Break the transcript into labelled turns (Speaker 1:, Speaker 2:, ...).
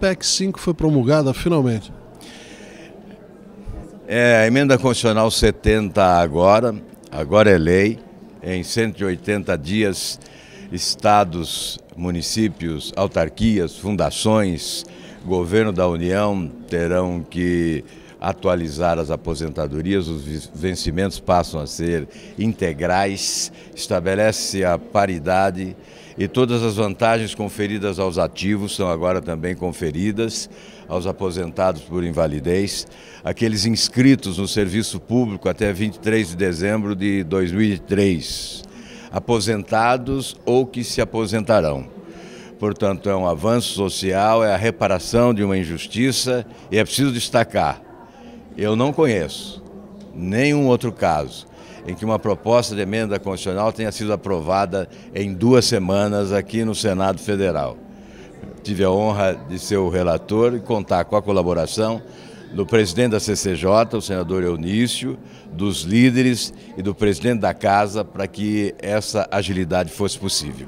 Speaker 1: PEC 5 foi promulgada finalmente? É, a emenda constitucional 70 agora, agora é lei. Em 180 dias, estados, municípios, autarquias, fundações, governo da União terão que atualizar as aposentadorias, os vencimentos passam a ser integrais, estabelece a paridade e todas as vantagens conferidas aos ativos são agora também conferidas aos aposentados por invalidez, aqueles inscritos no serviço público até 23 de dezembro de 2003, aposentados ou que se aposentarão. Portanto, é um avanço social, é a reparação de uma injustiça e é preciso destacar eu não conheço nenhum outro caso em que uma proposta de emenda constitucional tenha sido aprovada em duas semanas aqui no Senado Federal. Tive a honra de ser o relator e contar com a colaboração do presidente da CCJ, o senador Eunício, dos líderes e do presidente da casa para que essa agilidade fosse possível.